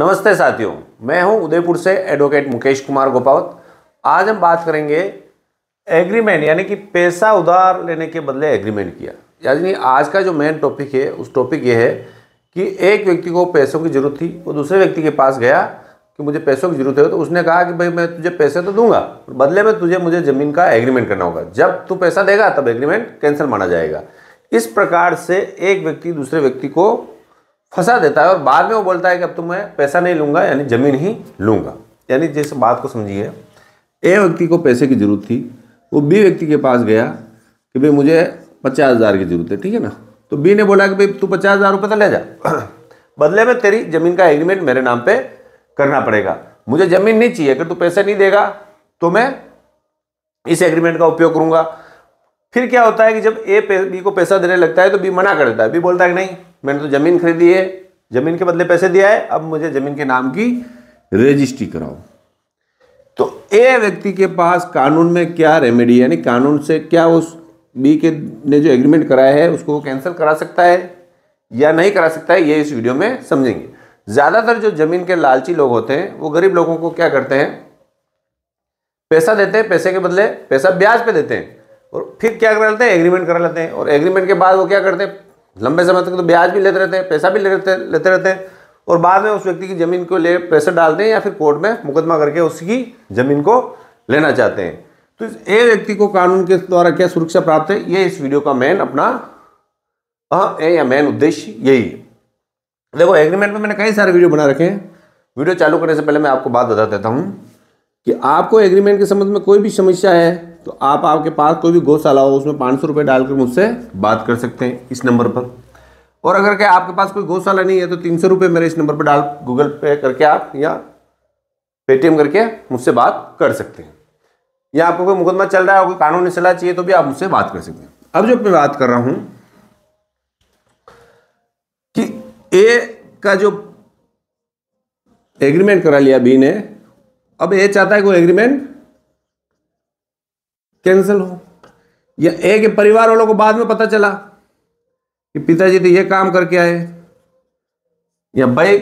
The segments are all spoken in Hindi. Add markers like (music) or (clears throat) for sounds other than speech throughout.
नमस्ते साथियों मैं हूं उदयपुर से एडवोकेट मुकेश कुमार गोपावत आज हम बात करेंगे एग्रीमेंट यानी कि पैसा उधार लेने के बदले एग्रीमेंट किया यानी आज का जो मेन टॉपिक है उस टॉपिक ये है कि एक व्यक्ति को पैसों की ज़रूरत थी वो दूसरे व्यक्ति के पास गया कि मुझे पैसों की ज़रूरत है तो उसने कहा कि भाई मैं तुझे पैसे तो दूंगा बदले में तुझे मुझे ज़मीन का एग्रीमेंट करना होगा जब तू पैसा देगा तब एग्रीमेंट कैंसिल माना जाएगा इस प्रकार से एक व्यक्ति दूसरे व्यक्ति को फंसा देता है और बाद में वो बोलता है कि अब तो मैं पैसा नहीं लूँगा यानी ज़मीन ही लूँगा यानी जैसे बात को समझिए ए व्यक्ति को पैसे की ज़रूरत थी वो बी व्यक्ति के पास गया कि भाई मुझे पचास हज़ार की ज़रूरत है ठीक है ना तो बी ने बोला कि भाई तू पचास हज़ार रुपये तो ले जा (clears throat) बदले में तेरी ज़मीन का एग्रीमेंट मेरे नाम पर करना पड़ेगा मुझे ज़मीन नहीं चाहिए अगर तू पैसे नहीं देगा तो मैं इस एग्रीमेंट का उपयोग करूँगा फिर क्या होता है कि जब ए बी को पैसा देने लगता है तो बी मना कर देता है बी बोलता है कि नहीं मैंने तो ज़मीन खरीदी है ज़मीन के बदले पैसे दिया है अब मुझे ज़मीन के नाम की रजिस्ट्री कराओ तो ए व्यक्ति के पास कानून में क्या रेमेडी यानी कानून से क्या उस बी के ने जो एग्रीमेंट कराया है उसको वो कैंसिल करा सकता है या नहीं करा सकता है ये इस वीडियो में समझेंगे ज़्यादातर जो ज़मीन के लालची लोग होते हैं वो गरीब लोगों को क्या करते हैं पैसा देते हैं पैसे के बदले पैसा ब्याज पे देते हैं और फिर क्या करा लेते हैं एग्रीमेंट करा लेते हैं और एग्रीमेंट के बाद वो क्या करते हैं लंबे समय तक तो ब्याज भी लेते रहते हैं पैसा भी लेते लेते रहते हैं और बाद में उस व्यक्ति की ज़मीन को ले पैसे डालते हैं या फिर कोर्ट में मुकदमा करके उसकी ज़मीन को लेना चाहते हैं तो ए व्यक्ति को कानून के द्वारा क्या सुरक्षा प्राप्त है ये इस वीडियो का मेन अपना ए या मेन उद्देश्य यही है देखो एग्रीमेंट में मैंने कई सारे वीडियो बना रखे हैं वीडियो चालू करने से पहले मैं आपको बात बता देता हूँ कि आपको एग्रीमेंट के संबंध में कोई भी समस्या है तो आप आपके पास कोई भी गौशाला हो उसमें पाँच सौ डालकर मुझसे बात कर सकते हैं इस नंबर पर और अगर क्या आपके पास कोई गौशाला नहीं है तो तीन सौ रुपये मेरे इस नंबर पर डाल गूगल पे करके आप या पेटीएम करके मुझसे बात कर सकते हैं या आपको कोई मुकदमा चल रहा है कोई कानूनी सलाह चाहिए तो भी आप मुझसे बात कर सकते हैं अब जो मैं बात कर रहा हूं कि ए का जो एग्रीमेंट करा लिया बी ने अब ए चाहता है कोई एग्रीमेंट कैंसिल हो या ए के परिवार वालों को बाद में पता चला कि पिताजी तो ये काम करके आए या बे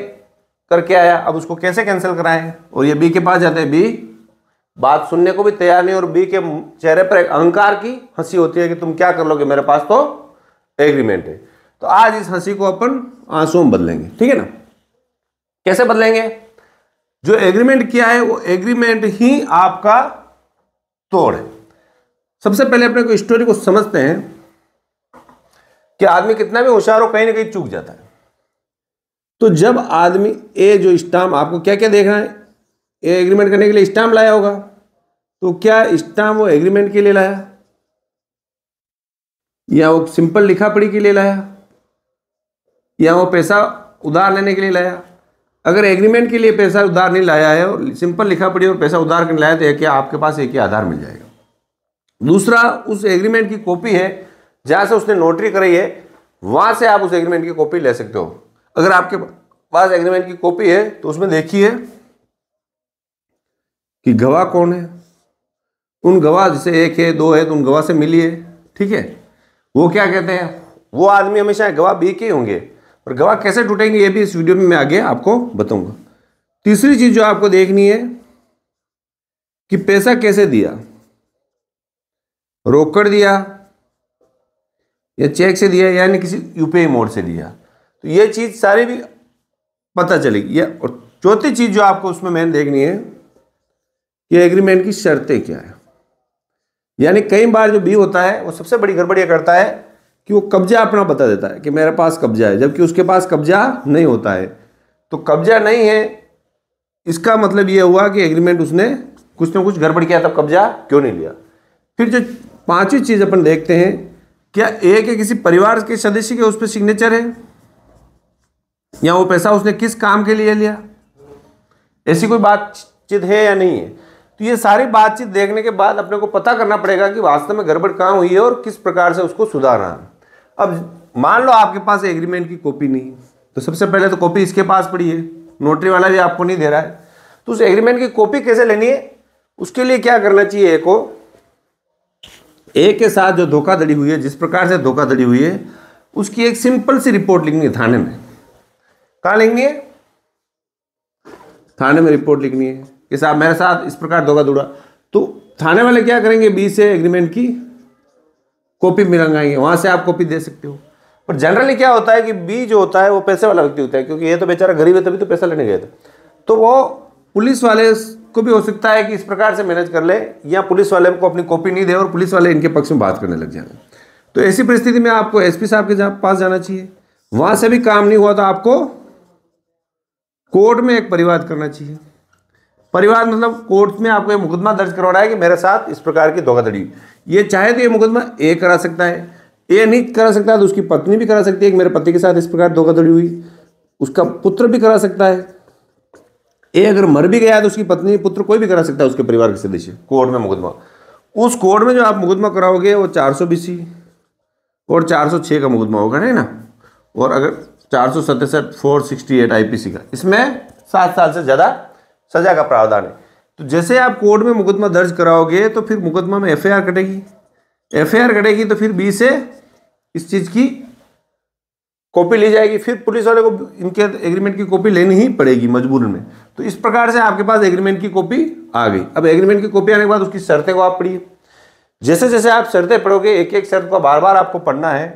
करके आया अब उसको कैसे कैंसिल कराएं और ये बी के पास जाते हैं बी बात सुनने को भी तैयार नहीं और बी के चेहरे पर एक अहंकार की हंसी होती है कि तुम क्या कर लोगे मेरे पास तो एग्रीमेंट है तो आज इस हंसी को अपन आंसू में बदलेंगे ठीक है ना कैसे बदलेंगे जो एग्रीमेंट किया है वो एग्रीमेंट ही आपका तोड़ है सबसे पहले अपने को स्टोरी को समझते हैं कि आदमी कितना भी होशियार हो कहीं ना कहीं चूक जाता है तो जब आदमी ए जो स्टाम्प आपको क्या क्या देखना है ए एग्रीमेंट करने के लिए स्टाम्प लाया होगा तो क्या स्टाम्प वो एग्रीमेंट के लिए लाया या वो सिंपल लिखा पढ़ी के लिए लाया या वो पैसा उधार लेने के लिए लाया अगर एग्रीमेंट के लिए पैसा उधार नहीं लाया है और सिंपल लिखा पढ़ी और पैसा उधार नहीं लाया तो क्या आपके पास एक ही आधार मिल जाएगा दूसरा उस एग्रीमेंट की कॉपी है जहाँ से उसने नोटरी कराई है वहाँ से आप उस एग्रीमेंट की कॉपी ले सकते हो अगर आपके पास एग्रीमेंट की कॉपी है तो उसमें देखिए कि गवाह कौन है उन गवाह जैसे एक है दो है तो उन गवाह से मिलिए ठीक है वो क्या कहते हैं वो आदमी हमेशा गवाह बी के होंगे और गवाह कैसे टूटेंगे ये भी इस वीडियो में मैं आगे आपको बताऊंगा तीसरी चीज़ जो आपको देखनी है कि पैसा कैसे दिया रोकड़ दिया या चेक से दिया यानी किसी यूपीआई मोड से दिया तो ये चीज़ सारी भी पता चलेगी या और चौथी चीज़ जो आपको उसमें मैंने देखनी है कि एग्रीमेंट की शर्तें क्या है यानी कई बार जो बी होता है वो सबसे बड़ी गड़बड़िया करता है कि वो कब्जा अपना बता देता है कि मेरे पास कब्जा है जबकि उसके पास कब्जा नहीं होता है तो कब्जा नहीं है इसका मतलब ये हुआ कि एग्रीमेंट उसने कुछ ना कुछ गड़बड़ किया तब कब्जा क्यों नहीं लिया फिर जो पांचवी चीज अपन देखते हैं क्या ए के किसी परिवार के सदस्य के उस पर सिग्नेचर है या वो पैसा उसने किस काम के लिए लिया ऐसी कोई बातचीत है या नहीं है तो ये सारी बातचीत देखने के बाद अपने को पता करना पड़ेगा कि वास्तव में गड़बड़ कहाँ हुई है और किस प्रकार से उसको सुधारना अब मान लो आपके पास एग्रीमेंट की कॉपी नहीं तो सबसे पहले तो कॉपी इसके पास पड़ी है नोटरी वाला भी आपको नहीं दे रहा है तो उस एग्रीमेंट की कॉपी कैसे लेनी है उसके लिए क्या करना चाहिए एक को ए के साथ जो धोखाधड़ी हुई है जिस प्रकार से धोखाधड़ी हुई है उसकी एक सिंपल सी रिपोर्ट लिखनी है थाने में कहाँ लिखनी है थाने में रिपोर्ट लिखनी है कि साहब मेरे साथ इस प्रकार धोखा दुड़ा तो थाने वाले क्या करेंगे बी से एग्रीमेंट की कॉपी मिलंगाएंगे वहाँ से आप कॉपी दे सकते हो पर जनरली क्या होता है कि बी जो होता है वो पैसे वाला व्यक्ति होता है क्योंकि ये तो बेचारा गरीब है तभी तो पैसा लेने गया था तो वो पुलिस वाले को भी हो सकता है कि इस प्रकार से मैनेज कर ले या पुलिस वाले को अपनी कॉपी नहीं दे और पुलिस वाले इनके पक्ष में बात करने लग जाए तो ऐसी परिस्थिति में आपको एसपी साहब के पास जाना चाहिए वहाँ से भी काम नहीं हुआ तो आपको कोर्ट में एक परिवाद करना चाहिए परिवाद मतलब कोर्ट में आपको ये मुकदमा दर्ज करवाना है कि मेरे साथ इस प्रकार की धोखाधड़ी ये चाहे तो ये मुकदमा ए करा सकता है ए नहीं करा सकता है तो उसकी पत्नी भी करा सकती है कि मेरे पति के साथ इस प्रकार धोखाधड़ी हुई उसका पुत्र भी करा सकता है ये अगर मर भी गया तो उसकी पत्नी पुत्र कोई भी करा सकता है उसके परिवार के सदस्य कोर्ट में मुकदमा उस कोर्ट में जो आप मुकदमा कराओगे वो चार सौ बीसी और चार सौ छः का मुकदमा होगा नहीं ना और अगर चार सौ सतसठ four sixty eight I P C का इसमें सात साल से ज़्यादा सजा का प्रावधान है तो जैसे आप कोर्ट में मुकदमा दर्ज कराओगे तो फिर मुकदमा में एफ आई आर कटेगी एफ आई आर कटेगी तो फिर बी से इस चीज़ की कॉपी ली जाएगी फिर पुलिस वाले को इनके एग्रीमेंट की कॉपी लेनी ही पड़ेगी मजबूर में तो इस प्रकार से आपके पास एग्रीमेंट की कॉपी आ गई अब एग्रीमेंट की कॉपी आने के बाद उसकी शर्तें को आप पढ़िए जैसे जैसे आप शर्तें पढ़ोगे एक एक शर्त को बार बार आपको पढ़ना है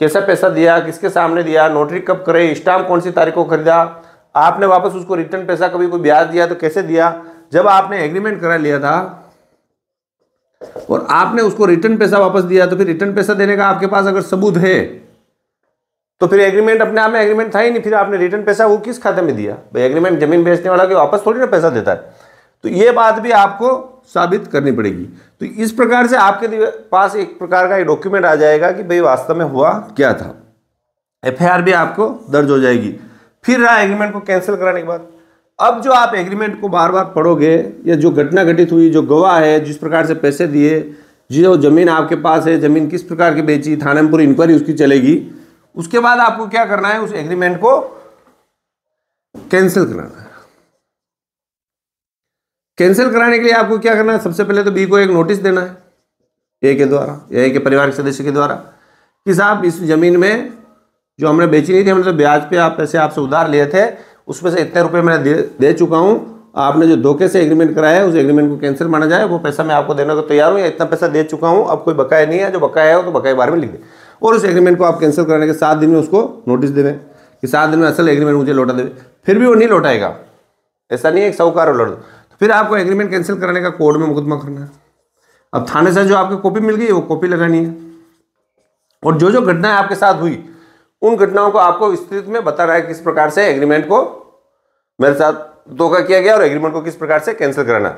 कैसा पैसा दिया किसके सामने दिया नोटरी कब करे स्टाम्प कौन सी तारीख को खरीदा आपने वापस उसको रिटर्न पैसा कभी कोई ब्याज दिया तो कैसे दिया जब आपने एग्रीमेंट करा लिया था और आपने उसको रिटर्न पैसा वापस दिया तो फिर रिटर्न पैसा देने का आपके पास अगर सबूत है तो फिर एग्रीमेंट अपने आप में एग्रीमेंट था ही नहीं फिर आपने रिटर्न पैसा वो किस खाते में दिया भाई एग्रीमेंट जमीन बेचने वाला के वापस थोड़ी ना पैसा देता है तो ये बात भी आपको साबित करनी पड़ेगी तो इस प्रकार से आपके पास एक प्रकार का डॉक्यूमेंट आ जाएगा कि भाई वास्तव में हुआ क्या था एफ भी आपको दर्ज हो जाएगी फिर रहा एग्रीमेंट को कैंसिल कराने के बाद अब जो आप एग्रीमेंट को बार बार पढ़ोगे या जो घटना घटित हुई जो गवाह है जिस प्रकार से पैसे दिए जो जमीन आपके पास है जमीन किस प्रकार की बेची थानापुर इंक्वायरी उसकी चलेगी उसके बाद आपको क्या करना है उस एग्रीमेंट को कैंसिल कराना है कैंसिल कराने के लिए आपको क्या करना है सबसे पहले तो बी को एक नोटिस देना है ए के द्वारा या ए के परिवार के सदस्य के द्वारा कि साहब इस जमीन में जो हमने बेची नहीं थी हमने तो ब्याज पे आप पैसे आपसे उधार लिए थे उसमें से इतने रुपए मैं दे, दे चुका हूँ आपने जो धोखे से एग्रीमेंट कराया है उस एग्रीमेंट को कैंसिल माना जाए वो पैसा मैं आपको देने को तैयार हूँ या इतना पैसा दे चुका हूँ अब कोई बकाया नहीं है जो बकाया है वो तो बकाया बारे में लिख दे और उस एग्रीमेंट को आप कैंसिल कराने के सात दिन में उसको नोटिस दे दें कि सात दिन में असल एग्रीमेंट मुझे लौटा दे फिर भी वो नहीं लौटाएगा ऐसा नहीं है एक साहूकार और लड़ तो फिर आपको एग्रीमेंट कैंसिल कराने का कोर्ट में मुकदमा करना है अब थाने से जो आपकी कॉपी मिल गई वो कॉपी लगानी है और जो जो घटनाएं आपके साथ हुई उन घटनाओं को आपको विस्तृत में बता रहा है किस प्रकार से एग्रीमेंट को मेरे साथ धोखा किया गया और एग्रीमेंट को किस प्रकार से कैंसिल कराना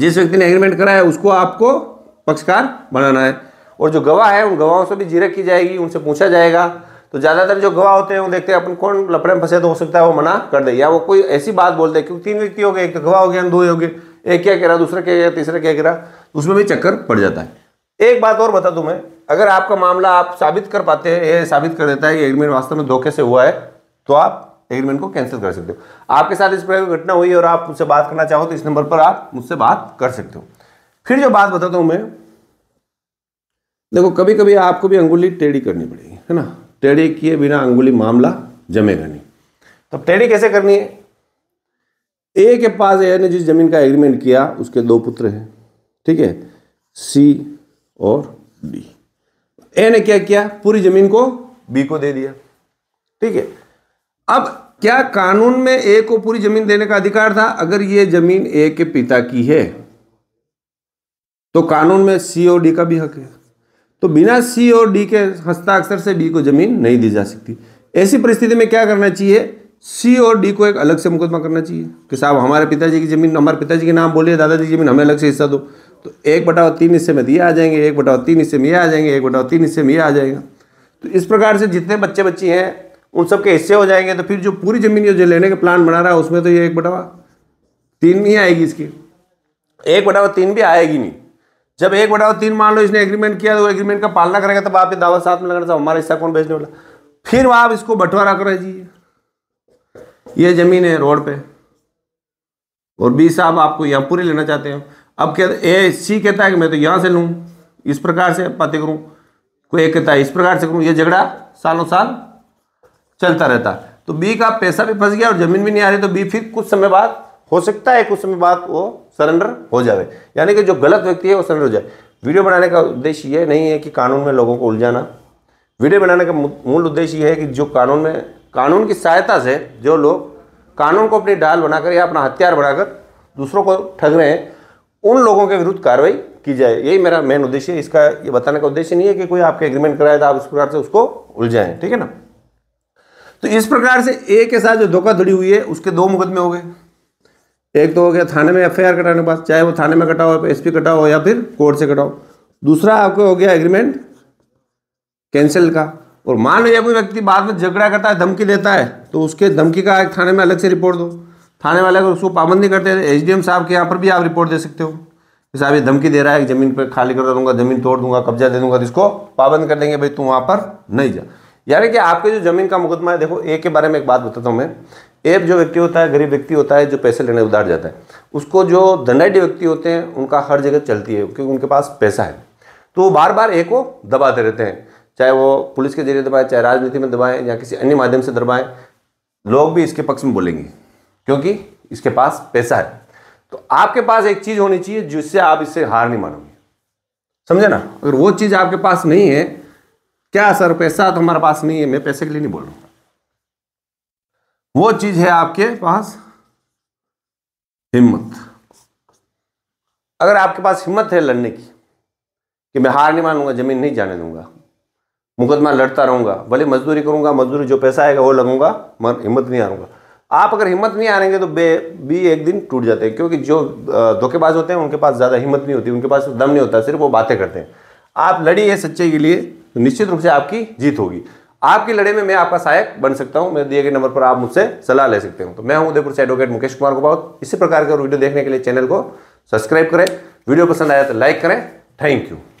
जिस व्यक्ति ने एग्रीमेंट कराया उसको आपको पक्षकार बनाना है और जो गवाह है उन गवाहों से भी जीरक की जाएगी उनसे पूछा जाएगा तो ज़्यादातर जो गवाह होते हैं वो देखते हैं अपन कौन लपड़े में फंसे तो हो सकता है वो मना कर दे या वो कोई ऐसी बात बोलते हैं क्योंकि तीन व्यक्ति हो गए एक तो गवाह हो गया दो हो गए एक क्या कह रहा दूसरा क्या कह तीसरा क्या कह रहा उसमें भी चक्कर पड़ जाता है एक बात और बता दूं मैं अगर आपका मामला आप साबित कर पाते हैं ये साबित कर देता है कि एग्रीमेंट वास्तव में धोखे से हुआ है तो आप एग्रीमेंट को कैंसिल कर सकते हो आपके साथ इस प्रकार की घटना हुई और आप मुझसे बात करना चाहो तो इस नंबर पर आप मुझसे बात कर सकते हो फिर जो बात बताता हूँ मैं देखो कभी कभी आपको भी अंगुली टेढ़ी करनी पड़ेगी है ना टेढ़ी किए बिना अंगुली मामला जमेगा नहीं तो टेढ़ी कैसे करनी है ए के पास ए ने जिस जमीन का एग्रीमेंट किया उसके दो पुत्र हैं ठीक है सी और डी ए ने क्या किया पूरी जमीन को बी को दे दिया ठीक है अब क्या कानून में ए को पूरी जमीन देने का अधिकार था अगर ये जमीन ए के पिता की है तो कानून में सी और डी का भी हक है तो बिना सी और डी के हस्ताक्षर से डी को जमीन नहीं दी जा सकती ऐसी परिस्थिति में क्या करना चाहिए सी और डी को एक अलग से मुकदमा करना चाहिए कि साहब हमारे पिताजी की जमीन हमारे पिताजी के नाम बोलिए दादाजी की जमीन हमें अलग से हिस्सा दो तो एक बटाव तीन हिस्से में दिए आ जाएंगे एक बटाव तीन हिस्से में ये आ जाएंगे एक बटाव तीन हिस्से में ये आ जाएगा तो इस प्रकार से जितने बच्चे बच्ची हैं उन सबके हिस्से हो जाएंगे तो फिर जो पूरी ज़मीन जो लेने का प्लान बना रहा है उसमें तो ये एक बटावा तीन ही आएगी इसकी एक बटावा तीन भी आएगी नहीं जब एक बटा तीन मान लो इसने एग्रीमेंट किया तो एग्रीमेंट का पालना करेगा तब आप दावा साथ में लगाना साहब हमारा हिस्सा कौन बेचने वाला फिर आप इसको बंटवारा कर दीजिए ये जमीन है रोड पे और बी साहब आपको यहाँ पूरी लेना चाहते हैं अब कहते ए सी कहता है कि मैं तो यहाँ से लूँ इस प्रकार से बातें करूँ कोई एक कहता है इस प्रकार से करूँ ये झगड़ा सालों साल चलता रहता तो बी का पैसा भी फंस गया और ज़मीन भी नहीं आ रही तो बी फिर कुछ समय बाद हो सकता है कुछ समय बाद वो सरेंडर हो जाए यानी कि जो गलत व्यक्ति है वो सरेंडर हो जाए वीडियो बनाने का उद्देश्य ये नहीं है कि कानून में लोगों को उलझाना वीडियो बनाने का मूल उद्देश्य ये है कि जो कानून में कानून की सहायता से जो लोग कानून को अपनी डाल बनाकर या अपना हथियार बनाकर दूसरों को ठग रहे हैं उन लोगों के विरुद्ध कार्रवाई की जाए यही मेरा मेन उद्देश्य है इसका ये बताने का उद्देश्य नहीं है कि कोई आपके एग्रीमेंट कराए तो आप उस प्रकार से उसको उलझाएं ठीक है ना तो इस प्रकार से ए के साथ जो धोखाधड़ी हुई है उसके दो मुकदमे हो गए एक तो हो गया थाने में एफ कटाने के बाद चाहे वो थाने में कटाओ एस पी कटाओ या फिर कोर्ट से कटाओ दूसरा आपको हो गया एग्रीमेंट कैंसिल का और मान लो या कोई व्यक्ति बाद में झगड़ा करता है धमकी देता है तो उसके धमकी का एक थाने में अलग से रिपोर्ट दो थाने वाले अगर उसको पाबंदी करते हैं एच डी साहब के यहाँ पर भी आप रिपोर्ट दे सकते हो कि साहब ये धमकी दे रहा है ज़मीन पर खाली कर दूंगा ज़मीन तोड़ दूंगा कब्जा दे दूंगा तो इसको पाबंद कर देंगे भाई तू वहाँ पर नहीं जा यानी कि आपके जो ज़मीन का मुकदमा है देखो एक के बारे में एक बात बताता हूँ मैं एप जो व्यक्ति होता है गरीब व्यक्ति होता है जो पैसे लेने उधार जाता है उसको जो धनाढ़ व्यक्ति होते हैं उनका हर जगह चलती है क्योंकि उनके पास पैसा है तो वो बार बार एक को दबाते रहते हैं चाहे वो पुलिस के जरिए दबाएं चाहे राजनीति में दबाएं या किसी अन्य माध्यम से दबाएं लोग भी इसके पक्ष में बोलेंगे क्योंकि इसके पास पैसा है तो आपके पास एक चीज़ होनी चाहिए जिससे आप इससे हार नहीं मानोगे समझे ना अगर वो चीज़ आपके पास नहीं है क्या सर पैसा तो हमारे पास नहीं है मैं पैसे के लिए नहीं बोल रहा हूँ वो चीज है आपके पास हिम्मत अगर आपके पास हिम्मत है लड़ने की कि मैं हार नहीं मानूंगा जमीन नहीं जाने दूंगा मुकदमा लड़ता रहूंगा भले मजदूरी करूंगा मजदूरी जो पैसा आएगा वो लगूंगा मगर हिम्मत नहीं हारूंगा आप अगर हिम्मत नहीं हारेंगे तो बे भी एक दिन टूट जाते हैं क्योंकि जो धोखेबाज होते हैं उनके पास ज़्यादा हिम्मत नहीं होती उनके पास दम नहीं होता सिर्फ वो बातें करते हैं आप लड़िए सच्चे के लिए तो निश्चित रूप से आपकी जीत होगी आपकी लड़े में मैं आपका सहायक बन सकता हूं मेरे दिए गए नंबर पर आप मुझसे सलाह ले सकते हो तो मैं हूं उदयपुर से एडवोकेट मुकेश कुमार बहुत इसी प्रकार के और वीडियो देखने के लिए चैनल को सब्सक्राइब करें वीडियो पसंद आया तो लाइक करें थैंक यू